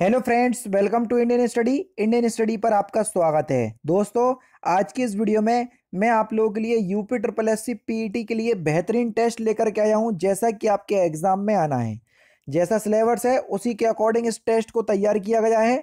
hello friends welcome to Indian study Indian study पर आपका स्वागत है दोस्तों आज की इस वीडियो में मैं आप लोगों के लिए UP triple S C PET के लिए बेहतरीन टेस्ट लेकर के आया हूं जैसा कि आपके एग्ज़ाम में आना है जैसा सिलेबस है उसी के अकॉर्डिंग इस टेस्ट को तैयार किया गया है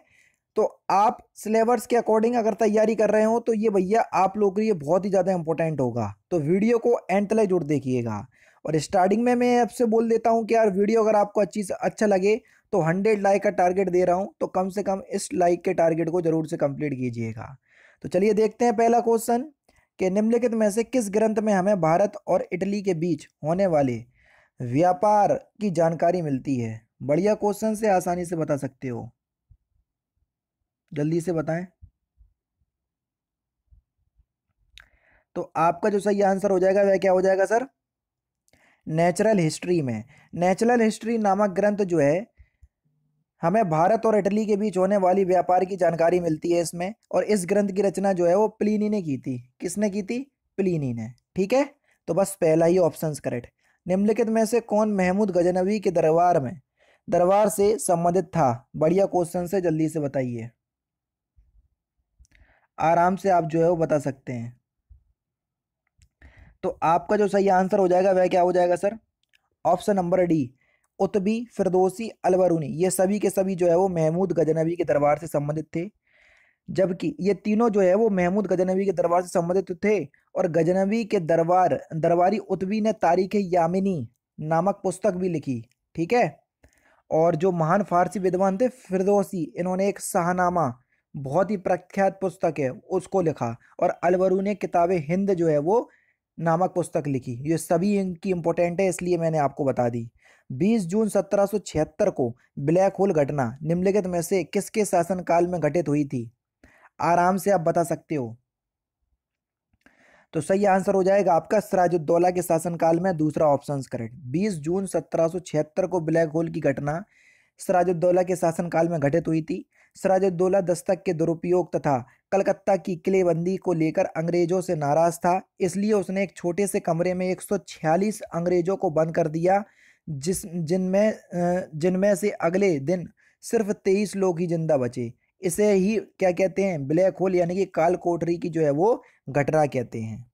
तो आप सिलेबस के अकॉर्डिंग अगर तैयारी कर रहे हो तो ये भैया आप लोगों के लिए बहुत ही ज़्यादा इंपॉर्टेंट होगा तो वीडियो को एंड तले जुड़ देखिएगा और स्टार्टिंग में मैं आपसे बोल देता हूँ कि यार वीडियो अगर आपको अच्छी अच्छा लगे तो हंड्रेड लाइक का टारगेट दे रहा हूँ तो कम से कम इस लाइक के टारगेट को ज़रूर से कम्प्लीट कीजिएगा तो चलिए देखते हैं पहला क्वेश्चन कि निम्नलिखित में से किस ग्रंथ में हमें भारत और इटली के बीच होने वाले व्यापार की जानकारी मिलती है बढ़िया क्वेश्चन से आसानी से बता सकते हो जल्दी से बताएं तो आपका जो सही आंसर हो जाएगा वह क्या हो जाएगा सर नेचुरल हिस्ट्री में नेचुरल हिस्ट्री नामक ग्रंथ जो है हमें भारत और इटली के बीच होने वाली व्यापार की जानकारी मिलती है इसमें और इस ग्रंथ की रचना जो है वो प्लीनी ने की थी किसने की थी प्लीनी ने ठीक है तो बस पहला ही ऑप्शन करेक्ट निम्नलिखित में से कौन महमूद गजनवी के दरबार में दरबार से संबंधित था बढ़िया क्वेश्चन से जल्दी से बताइए आराम से आप जो है वो बता सकते हैं तो आपका जो सही आंसर हो जाएगा वह क्या हो जाएगा sir option number D Utbi Firdausi Alberuni ये सभी के सभी जो है वो महमूद गजनबी के दरबार से संबंधित थे जबकि ये तीनों जो है वो महमूद गजनबी के दरबार से संबंधित थे और गजनबी के दरबार दरबारी उतबी ने तारीख यामिनी नामक पुस्तक भी लिखी ठीक है और जो महान फारसी विद्वान थे फिरदोसी इन्होंने एक शाहनामा बहुत ही प्रख्यात पुस्तक है उसको लिखा और अलवरू ने किताब हिंद जो है वो नामक पुस्तक लिखी ये सभी इनकी इम्पोर्टेंट है इसलिए मैंने आपको बता दी 20 जून 1776 को ब्लैक होल घटना निम्नलिखित में से किसके शासनकाल में घटित हुई थी आराम से आप बता सकते हो तो सही आंसर हो जाएगा आपका सराजुद्दौला के शासनकाल में दूसरा ऑप्शन करेक्ट 20 जून 1776 को ब्लैक होल की घटना सराजुद्दौला के शासनकाल में घटित हुई थी सराजुद्दौला दस्तक के दुरुपयोग तथा कलकत्ता की किलेबंदी को लेकर अंग्रेजों से नाराज था इसलिए उसने एक छोटे से कमरे में 146 अंग्रेजों को बंद कर दिया जिस जिनमें जिनमें से अगले दिन सिर्फ तेईस लोग ही जिंदा बचे इसे ही क्या कहते हैं ब्लैक होल यानी कि काल कोठरी की जो है वो घटना कहते हैं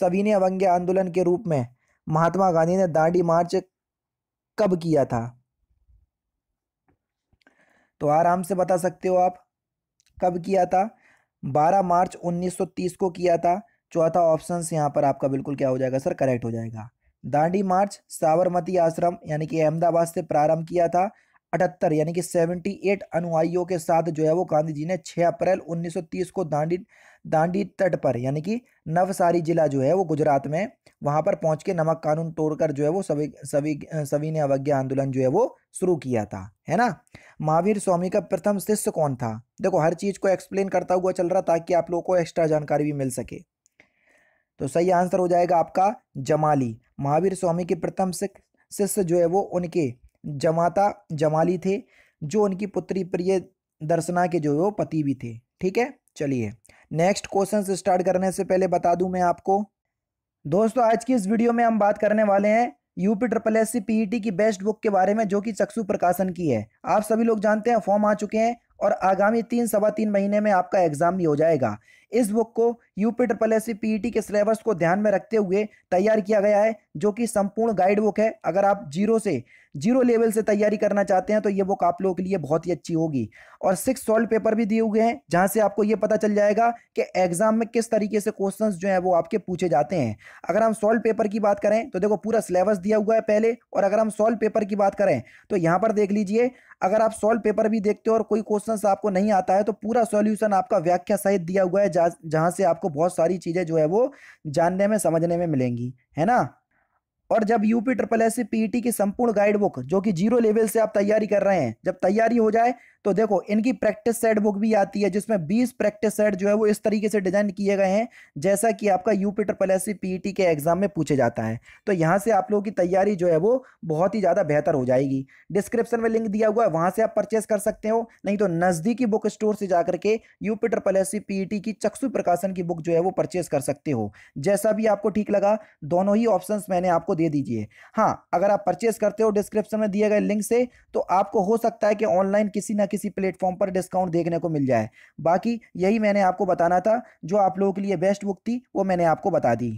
सभी ने अवंग्य आंदोलन के रूप में महात्मा गांधी ने दांडी मार्च कब किया था तो आराम से बता सकते हो आप कब किया था 12 मार्च 1930 को किया था चौथा ऑप्शन यहाँ पर आपका बिल्कुल क्या हो जाएगा सर करेक्ट हो जाएगा दांडी मार्च साबरमती आश्रम यानी कि अहमदाबाद से प्रारंभ किया था अठहत्तर यानी कि 78 अनुयायियों के साथ जो है वो गांधी जी ने 6 अप्रैल 1930 को दांडी दांडी तट पर यानी कि नवसारी जिला जो है वो गुजरात में वहाँ पर पहुँच के नमक कानून तोड़कर जो है वो सभी सभी सभी ने अवज्ञा आंदोलन जो है वो शुरू किया था है ना महावीर स्वामी का प्रथम शिष्य कौन था देखो हर चीज़ को एक्सप्लेन करता हुआ चल रहा ताकि आप लोगों को एक्स्ट्रा जानकारी भी मिल सके तो सही आंसर हो जाएगा आपका जमाली महावीर स्वामी के प्रथम शिष्य जो है वो उनके जमाता जमाली थे जो उनकी पुत्री प्रिय दर्शना के जो वो पति भी थे ठीक है चलिए नेक्स्ट क्वेश्चन स्टार्ट करने से पहले बता दूं मैं आपको दोस्तों आज की इस वीडियो में हम बात करने वाले हैं UP triple S C PET की बेस्ट बुक के बारे में जो कि चक्षु प्रकाशन की है आप सभी लोग जानते हैं फॉर्म आ चुके हैं और आगामी तीन सवा तीन महीने में आपका एग्जाम भी हो जाएगा इस बुक को यूपी ट्रिपल एस पीईटी के सिलेबस को ध्यान में रखते हुए तैयार किया गया है जो कि संपूर्ण गाइड बुक है अगर आप जीरो से जीरो लेवल से तैयारी करना चाहते हैं तो ये बुक आप लोगों के लिए बहुत ही अच्छी होगी और सिक्स सॉल्व पेपर भी दिए हुए हैं जहाँ से आपको ये पता चल जाएगा कि एग्जाम में किस तरीके से क्वेश्चन जो है वो आपके पूछे जाते हैं अगर हम सॉल्व पेपर की बात करें तो देखो पूरा सिलेबस दिया हुआ है पहले और अगर हम सॉल्व पेपर की बात करें तो यहाँ पर देख लीजिए अगर आप सॉल्व पेपर भी देखते हो और कोई क्वेश्चन आपको नहीं आता है तो पूरा सॉल्यूशन आपका व्याख्या सहित दिया हुआ है जहाँ से आपको बहुत सारी चीज़ें जो है वो जानने में समझने में मिलेंगी है ना और जब UP triple S C PET की संपूर्ण गाइड बुक जो कि जीरो लेवल से आप तैयारी कर रहे हैं जब तैयारी हो जाए तो देखो इनकी प्रैक्टिस सेट बुक भी आती है जिसमें 20 प्रैक्टिस सेट जो है वो इस तरीके से डिजाइन किए गए हैं जैसा कि आपका यूपी ट्रिपल एस पीईटी के एग्जाम में पूछे जाता है तो यहाँ से आप लोगों की तैयारी जो है वो बहुत ही ज़्यादा बेहतर हो जाएगी डिस्क्रिप्शन में लिंक दिया हुआ है वहाँ से आप परचेस कर सकते हो नहीं तो नज़दीकी बुक स्टोर से जाकर के यूपी ट्रिपल एस की चक्षु प्रकाशन की बुक जो है वो परचेस कर सकते हो जैसा भी आपको ठीक लगा दोनों ही ऑप्शन मैंने आपको दे दीजिए हाँ अगर आप परचेस करते हो डिस्क्रिप्शन में दिए गए लिंक से तो आपको हो सकता है कि ऑनलाइन किसी ना किसी प्लेटफॉर्म पर डिस्काउंट देखने को मिल जाए बाकी यही मैंने आपको बताना था जो आप लोगों के लिए बेस्ट बुक थी वो मैंने आपको बता दी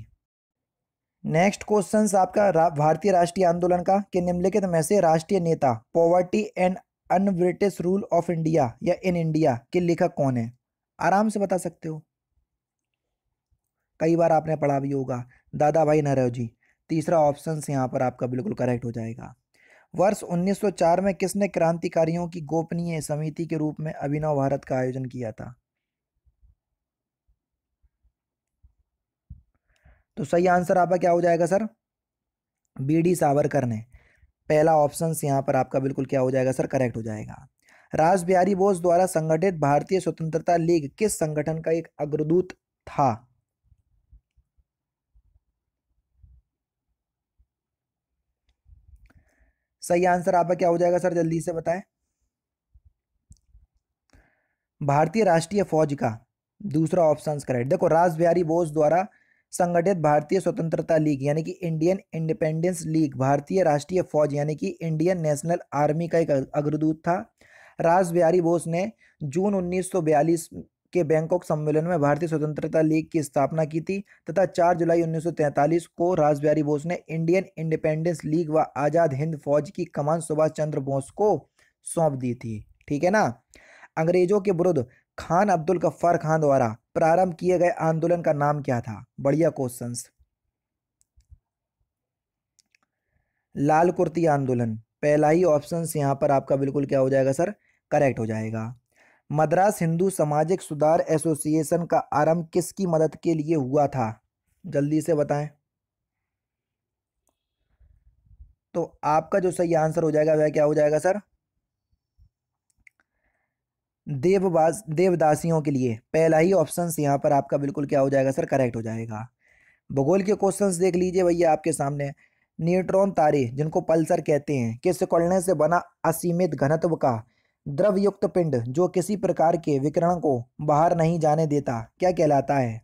नेक्स्ट क्वेश्चन आपका रा, भारतीय राष्ट्रीय आंदोलन का कि निम्नलिखित में से राष्ट्रीय नेता poverty and unBritish rule of India या इन इंडिया के लेखक कौन है आराम से बता सकते हो कई बार आपने पढ़ा भी होगा दादा भाई नरव जी तीसरा ऑप्शन यहाँ पर आपका बिल्कुल करेक्ट हो जाएगा वर्ष 1904 में किसने क्रांतिकारियों की गोपनीय समिति के रूप में अभिनव भारत का आयोजन किया था तो सही आंसर आपका क्या हो जाएगा सर बी डी सावरकर ने पहला ऑप्शन यहां पर आपका बिल्कुल क्या हो जाएगा सर करेक्ट हो जाएगा राज बिहारी बोस द्वारा संगठित भारतीय स्वतंत्रता लीग किस संगठन का एक अग्रदूत था सही आंसर आपका क्या हो जाएगा सर जल्दी से बताएं भारतीय राष्ट्रीय फौज का दूसरा ऑप्शन करेक्ट देखो राज बिहारी बोस द्वारा संगठित भारतीय स्वतंत्रता लीग यानी कि इंडियन इंडिपेंडेंस लीग भारतीय राष्ट्रीय फौज यानी कि इंडियन नेशनल आर्मी का एक अग्रदूत था राज बिहारी बोस ने जून 1942 के बैंकॉक सम्मेलन में भारतीय स्वतंत्रता लीग की स्थापना की थी तथा 4 जुलाई 1943 को राजबिहारी बोस ने इंडियन इंडिपेंडेंस लीग व आज़ाद हिंद फौज की कमान सुभाष चंद्र बोस को सौंप दी थी ठीक है ना अंग्रेजों के विरुद्ध खान अब्दुल गफ्फार खान द्वारा प्रारंभ किए गए आंदोलन का नाम क्या था बढ़िया क्वेश्चन लाल कुर्ती आंदोलन पहला ही ऑप्शन यहां पर आपका बिल्कुल क्या हो जाएगा सर करेक्ट हो जाएगा मद्रास हिंदू सामाजिक सुधार एसोसिएशन का आरंभ किसकी मदद के लिए हुआ था जल्दी से बताएं तो आपका जो सही आंसर हो जाएगा वह क्या हो जाएगा सर देववास देवदासियों के लिए पहला ही ऑप्शन यहाँ पर आपका बिल्कुल क्या हो जाएगा सर करेक्ट हो जाएगा भूगोल के क्वेश्चंस देख लीजिए भैया आपके सामने न्यूट्रॉन तारे जिनको पल्सर कहते हैं किस कॉलने से बना असीमित घनत्व का द्रवयुक्त पिंड जो किसी प्रकार के विकिरण को बाहर नहीं जाने देता क्या कहलाता है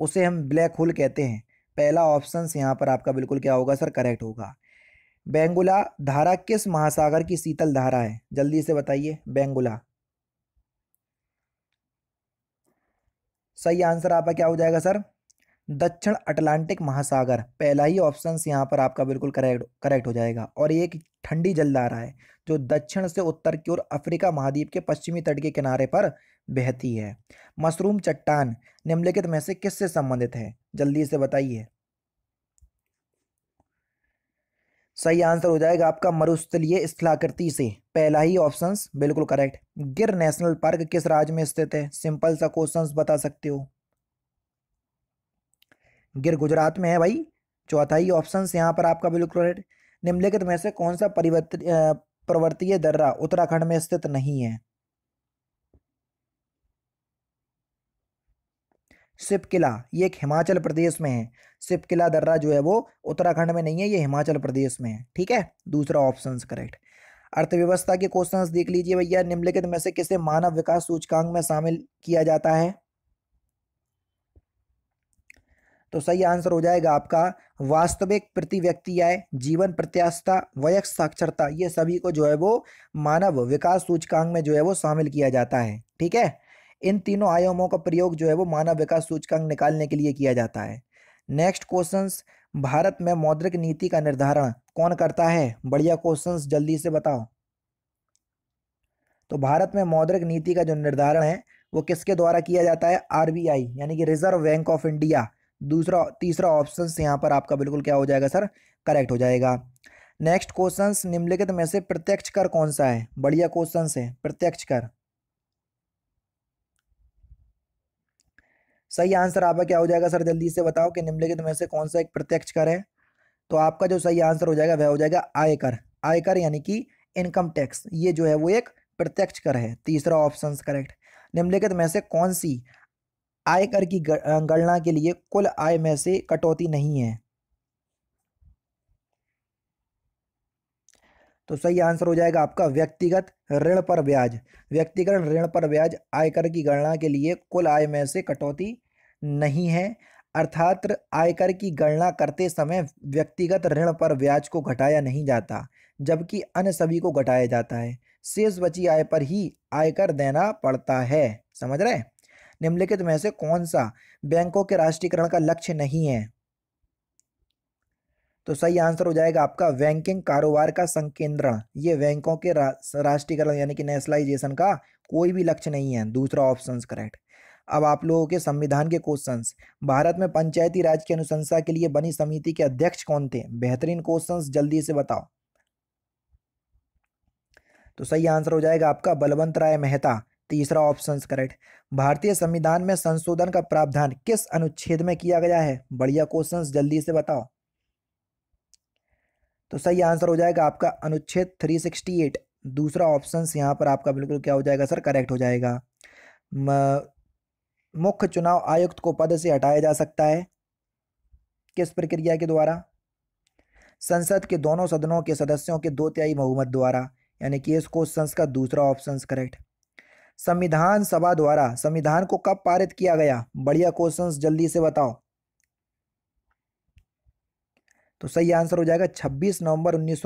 उसे हम ब्लैक होल कहते हैं पहला ऑप्शन यहाँ पर आपका बिल्कुल क्या होगा सर करेक्ट होगा बेंगुला धारा किस महासागर की शीतल धारा है जल्दी से बताइए बेंगुला सही आंसर आपका क्या हो जाएगा सर दक्षिण अटलांटिक महासागर पहला ही ऑप्शन यहाँ पर आपका बिल्कुल करेक्ट करेक्ट हो जाएगा और ये एक ठंडी जलधारा है जो दक्षिण से उत्तर की ओर अफ्रीका महाद्वीप के पश्चिमी तट के किनारे पर बहती है मशरूम चट्टान निम्नलिखित में से किससे संबंधित है जल्दी से बताइए सही आंसर हो जाएगा आपका मरुस्थलीय स्थलाकृति से पहला ही ऑप्शंस बिल्कुल करेक्ट गिर नेशनल पार्क किस राज्य में स्थित है सिंपल सा क्वेश्चंस बता सकते हो गिर गुजरात में है भाई चौथा ही ऑप्शन यहाँ पर आपका बिल्कुल राइट निम्नलिखित में से कौन सा परिवर्त प्रवर्तीय दर्रा उत्तराखंड में स्थित नहीं है सिप किला ये एक हिमाचल प्रदेश में है सिप किला दर्रा जो है वो उत्तराखंड में नहीं है ये हिमाचल प्रदेश में है ठीक है दूसरा ऑप्शन करेक्ट अर्थव्यवस्था के क्वेश्चंस देख लीजिए भैया निम्नलिखित में से किसे मानव विकास सूचकांक में शामिल किया जाता है तो सही आंसर हो जाएगा आपका वास्तविक प्रति व्यक्ति आय जीवन प्रत्याशा वयस्क साक्षरता ये सभी को जो है वो मानव विकास सूचकांक में जो है वो शामिल किया जाता है ठीक है इन तीनों आयामों का प्रयोग जो है वो मानव विकास सूचकांक निकालने के लिए किया जाता है नेक्स्ट क्वेश्चन भारत में मौद्रिक नीति का निर्धारण कौन करता है बढ़िया क्वेश्चन जल्दी से बताओ तो भारत में मौद्रिक नीति का जो निर्धारण है वो किसके द्वारा किया जाता है आरबीआई यानी कि रिजर्व बैंक ऑफ इंडिया दूसरा तीसरा ऑप्शन यहाँ पर आपका बिल्कुल क्या हो जाएगा सर करेक्ट हो जाएगा नेक्स्ट क्वेश्चन निम्नलिखित में से प्रत्यक्ष कर कौन सा है बढ़िया क्वेश्चन है प्रत्यक्ष कर सही आंसर आपका क्या हो जाएगा सर जल्दी से बताओ कि निम्नलिखित में से कौन सा एक प्रत्यक्ष कर है तो आपका जो सही आंसर हो जाएगा वह हो जाएगा आयकर आयकर यानी कि इनकम टैक्स ये जो है वो एक प्रत्यक्ष कर है तीसरा ऑप्शन करेक्ट निम्नलिखित में से कौन सी आयकर की गणना के लिए कुल आय में से कटौती नहीं है तो सही आंसर हो जाएगा आपका व्यक्तिगत ऋण पर ब्याज व्यक्तिगत ऋण पर ब्याज आयकर की गणना के लिए कुल आय में से कटौती नहीं है अर्थात आयकर की गणना करते समय व्यक्तिगत ऋण पर ब्याज को घटाया नहीं जाता जबकि अन्य सभी को घटाया जाता है शेष बची आय पर ही आयकर देना पड़ता है समझ रहे निम्नलिखित में से कौन सा बैंकों के राष्ट्रीयकरण का लक्ष्य नहीं है तो सही आंसर हो जाएगा आपका बैंकिंग कारोबार का संकेंद्रण ये बैंकों के रा, राष्ट्रीयकरण यानी कि नेशनलाइजेशन का कोई भी लक्ष्य नहीं है दूसरा ऑप्शन करेक्ट अब आप लोगों के संविधान के क्वेश्चंस भारत में पंचायती राज की अनुशंसा के लिए बनी समिति के अध्यक्ष कौन थे बेहतरीन क्वेश्चंस जल्दी से बताओ तो सही आंसर हो जाएगा आपका बलवंत राय मेहता तीसरा ऑप्शन करेक्ट भारतीय संविधान में संशोधन का प्रावधान किस अनुच्छेद में किया गया है बढ़िया क्वेश्चन जल्दी से बताओ तो सही आंसर हो जाएगा आपका अनुच्छेद 368 दूसरा ऑप्शन यहाँ पर आपका बिल्कुल क्या हो जाएगा सर करेक्ट हो जाएगा मुख्य चुनाव आयुक्त को पद से हटाया जा सकता है किस प्रक्रिया के द्वारा संसद के दोनों सदनों के सदस्यों के दो त्याई बहुमत द्वारा यानी कि इस क्वेश्चन का दूसरा ऑप्शन करेक्ट संविधान सभा द्वारा संविधान को कब पारित किया गया बढ़िया क्वेश्चंस जल्दी से बताओ तो सही आंसर हो जाएगा 26 नवंबर उन्नीस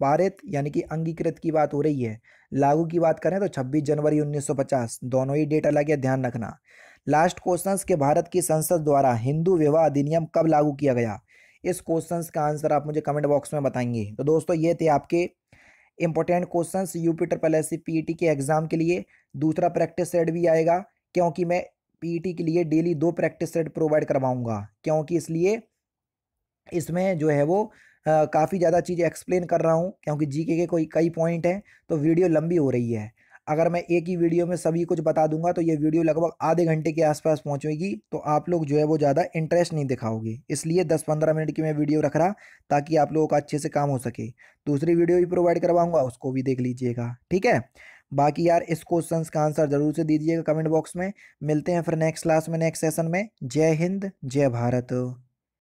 पारित यानी कि अंगीकृत की बात हो रही है लागू की बात करें तो 26 जनवरी 1950 दोनों ही डेट अलग है ध्यान रखना लास्ट क्वेश्चन के भारत की संसद द्वारा हिंदू विवाह अधिनियम कब लागू किया गया इस क्वेश्चन का आंसर आप मुझे कमेंट बॉक्स में बताएंगे तो दोस्तों ये थे आपके इंपॉर्टेंट क्वेश्चन यूपीटर पहले पीईटी के एग्जाम के लिए दूसरा प्रैक्टिस सेट भी आएगा क्योंकि मैं पीईटी e के लिए डेली दो प्रैक्टिस सेट प्रोवाइड करवाऊंगा क्योंकि इसलिए इसमें जो है वो काफ़ी ज़्यादा चीज़ एक्सप्लेन कर रहा हूँ क्योंकि जीके के कोई कई पॉइंट हैं तो वीडियो लंबी हो रही है अगर मैं एक ही वीडियो में सभी कुछ बता दूंगा तो ये वीडियो लगभग आधे घंटे के आसपास पहुंचेगी तो आप लोग जो है वो ज़्यादा इंटरेस्ट नहीं दिखाओगे इसलिए 10-15 मिनट की मैं वीडियो रख रहा ताकि आप लोगों का अच्छे से काम हो सके दूसरी वीडियो भी प्रोवाइड करवाऊंगा उसको भी देख लीजिएगा ठीक है बाकी यार इस क्वेश्चन का आंसर ज़रूर से दीजिएगा कमेंट बॉक्स में मिलते हैं फिर नेक्स्ट क्लास में नेक्स्ट सेशन में जय हिंद जय भारत